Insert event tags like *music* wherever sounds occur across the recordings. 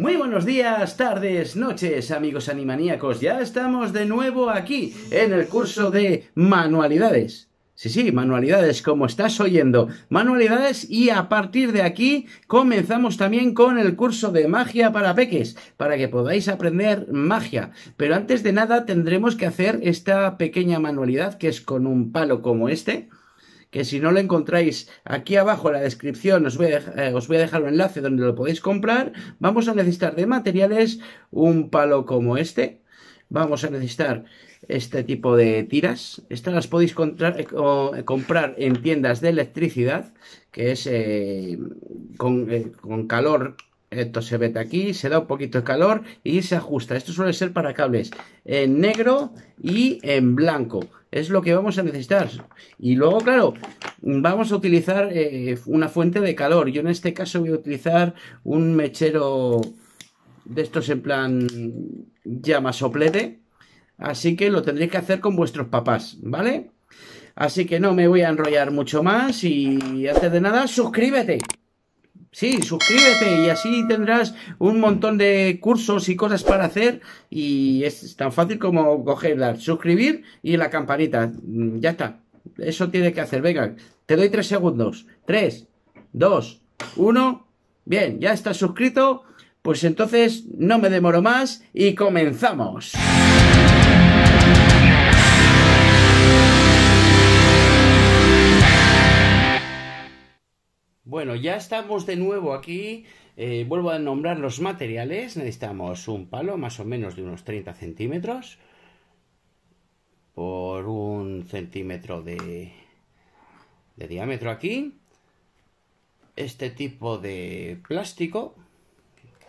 Muy buenos días, tardes, noches, amigos animaníacos. Ya estamos de nuevo aquí en el curso de manualidades. Sí, sí, manualidades, como estás oyendo. Manualidades y a partir de aquí comenzamos también con el curso de magia para peques, para que podáis aprender magia. Pero antes de nada tendremos que hacer esta pequeña manualidad que es con un palo como este que si no lo encontráis aquí abajo en la descripción eh, os voy, a, dejar un enlace donde lo podéis comprar. Vamos a necesitar de materiales un palo como este. Vamos a necesitar este tipo de tiras. Estas las podéis eh, eh, comprar, en tiendas de electricidad, que es con, con calor esto se vete aquí, se da un poquito de calor y se ajusta. Esto suele ser para cables en negro y en blanco. Es lo que vamos a necesitar. Y luego, claro, vamos a utilizar eh, una fuente de calor. Yo en este caso voy a utilizar un mechero de estos en plan llama soplete. Así que lo tendréis que hacer con vuestros papás, ¿vale? Así que no me voy a enrollar mucho más y antes de nada, suscríbete. Sí, suscríbete y así tendrás un montón de cursos y cosas para hacer y es tan fácil como cogerla, suscribir y la campanita. Mm, ya está. Eso tiene que hacer. Venga, te doy tres segundos. Tres, dos, uno. Bien, ya estás suscrito. Pues entonces no me demoro más y comenzamos. Bueno, ya estamos de nuevo aquí. Eh, vuelvo a nombrar los materiales. Necesitamos un palo más o menos de unos 30 centímetros por un centímetro de, diámetro aquí. Este tipo de plástico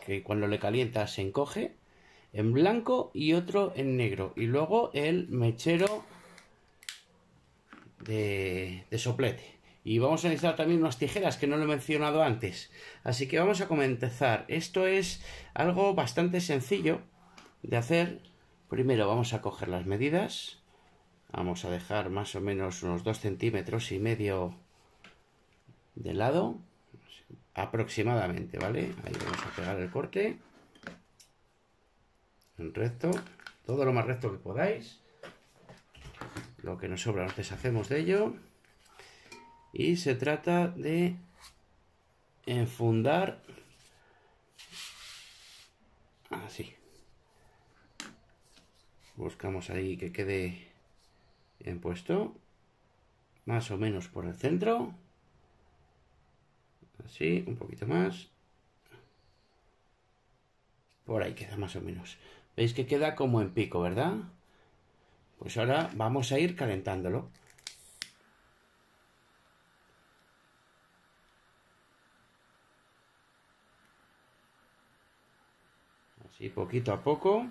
que cuando le calienta se encoge en blanco y otro en negro. Y luego el mechero de soplete. Y vamos a necesitar también unas tijeras que no lo he mencionado antes. Así que vamos a comenzar. Esto es algo bastante sencillo de hacer. Primero vamos a coger las medidas. Vamos a dejar más o menos unos 2 centímetros y medio de lado. Aproximadamente, ¿vale? Ahí vamos a pegar el corte. Un recto. Todo lo más recto que podáis. Lo que nos sobra antes deshacemos de ello y se trata de enfundar así ah, buscamos ahí que quede en puesto más o menos por el centro así un poquito más por ahí queda más o menos veis que queda como en pico verdad pues ahora vamos a ir calentándolo y poquito a poco.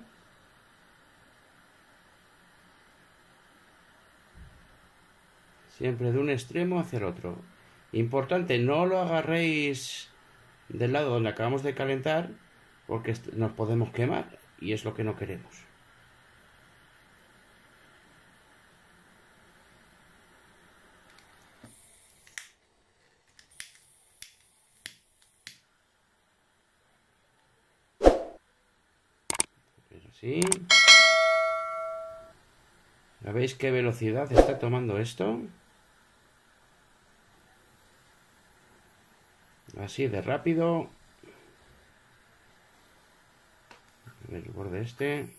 Siempre de un extremo hacia el otro. Importante, no lo agarréis del lado donde acabamos de calentar porque nos podemos quemar y es lo que no queremos. Así. ¿Ya veis qué velocidad está tomando esto? Así de rápido. el borde este.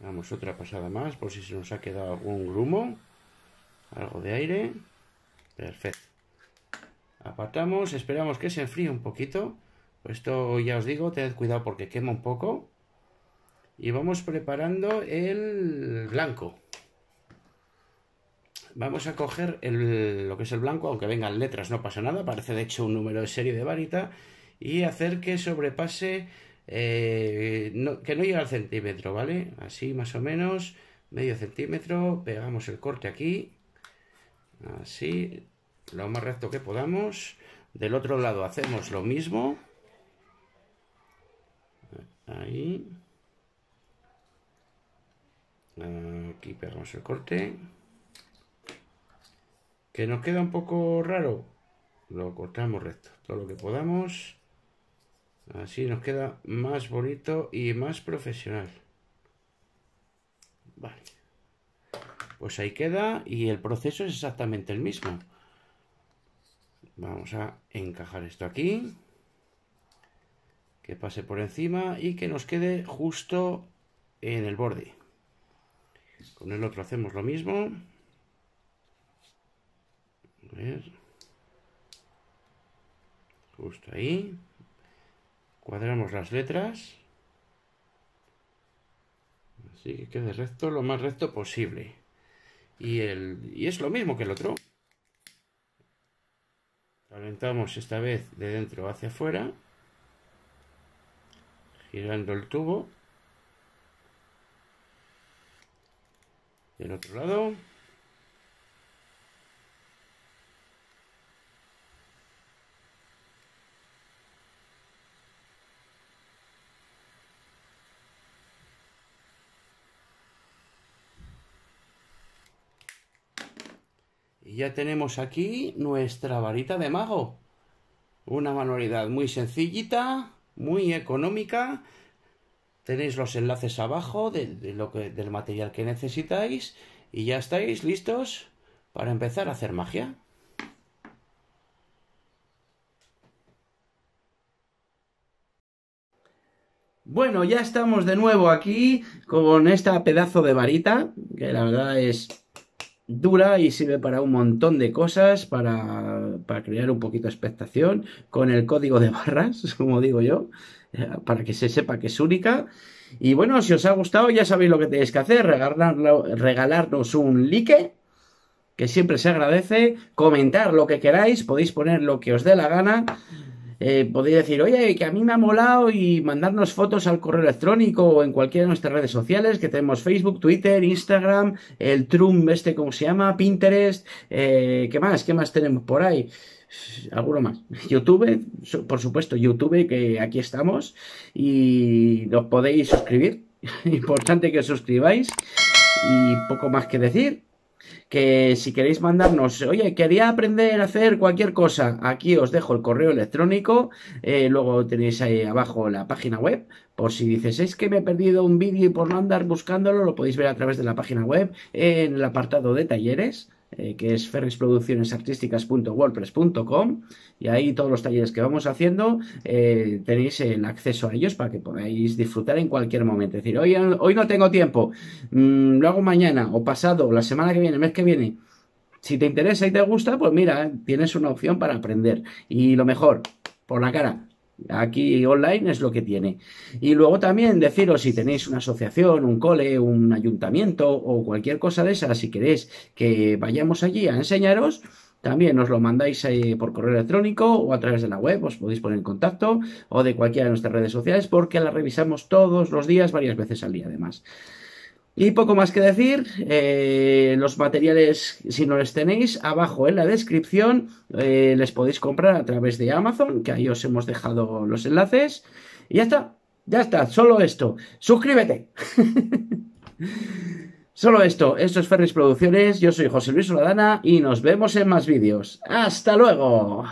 Damos otra pasada más por si se nos ha quedado algún grumo, algo de aire. Perfecto apartamos, esperamos que se enfríe un poquito. Esto ya os digo, tened cuidado porque quema un poco. Y vamos preparando el blanco. Vamos a coger el, lo que es el blanco, aunque vengan letras, no pasa nada. Parece de hecho un número de serie de varita. Y hacer que sobrepase, eh, que no llegue al centímetro, ¿vale? Así más o menos, medio centímetro. Pegamos el corte aquí. Así, lo más recto que podamos. Del otro lado hacemos lo mismo. Ahí. Aquí pegamos el corte. Que nos queda un poco raro. Lo cortamos recto. Todo lo que podamos. Así nos queda más bonito y más profesional. Vale. Pues ahí queda y el proceso es exactamente el mismo. Vamos a encajar esto aquí. Que pase por encima y que nos quede justo en el borde. Con el otro hacemos lo mismo. ver. Justo ahí. Cuadramos las letras. Así que quede recto, lo más recto posible. Y, el, y es lo mismo que el otro. Calentamos esta vez de dentro hacia afuera, girando el tubo. Del otro lado. Y ya tenemos aquí nuestra varita de mago. Una manualidad muy sencillita, muy económica. Tenéis los enlaces abajo lo del material que necesitáis y ya estáis listos para empezar a hacer magia. Bueno, ya estamos de nuevo aquí con esta pedazo de varita, que la verdad es dura y sirve para un montón de cosas, para, para, crear un poquito de expectación, con el código de barras, *laughs* como digo yo, eh, para que se sepa que es única. Y bueno, si os ha gustado, ya sabéis lo que tenéis que hacer, regalarnos un like, que siempre se agradece, comentar lo que queráis, podéis poner lo que os dé la gana eh, podéis decir, oye, que a mí me ha molado y mandarnos fotos al correo electrónico o en cualquiera de nuestras redes sociales, que tenemos Facebook, Twitter, Instagram, el Trum, este, como se llama? Pinterest, eh, ¿qué más? ¿Qué más tenemos por ahí? alguno más. *laughs* YouTube, por supuesto, YouTube, que aquí estamos y nos podéis suscribir. *laughs* Importante que os suscribáis y poco más que decir que si queréis mandarnos, oye, quería aprender a hacer cualquier cosa, aquí os dejo el correo electrónico, eh, luego tenéis ahí abajo la página web, por si dices, es que me he perdido un vídeo y por no andar buscándolo, lo podéis ver a través de la página web en el apartado de talleres. Eh, que es ferrisproduccionesartísticas.wordpress.com y ahí todos los talleres que vamos haciendo eh, tenéis el acceso a ellos para que podáis disfrutar en cualquier momento. Es decir, hoy, no tengo tiempo, mm, lo hago mañana o pasado, o la semana que viene, el mes que viene. Si te interesa y te gusta, pues mira, tienes una opción para aprender. Y lo mejor, por la cara, Aquí online es lo que tiene. Y luego también deciros si tenéis una asociación, un cole, un ayuntamiento o cualquier cosa de esas, si queréis que vayamos allí a enseñaros, también os lo mandáis eh, por correo electrónico o a través de la web, os podéis poner en contacto o de cualquiera de nuestras redes sociales porque la revisamos todos los días, varias veces al día además. Y poco más que decir, eh, los materiales, si no los tenéis, abajo en la descripción eh, les podéis comprar a través de Amazon, que ahí os hemos dejado los enlaces. Y ya está, ya está, solo esto. Suscríbete. *laughs* solo esto, esto es Ferris Producciones, yo soy José Luis Soladana y nos vemos en más vídeos. ¡Hasta luego!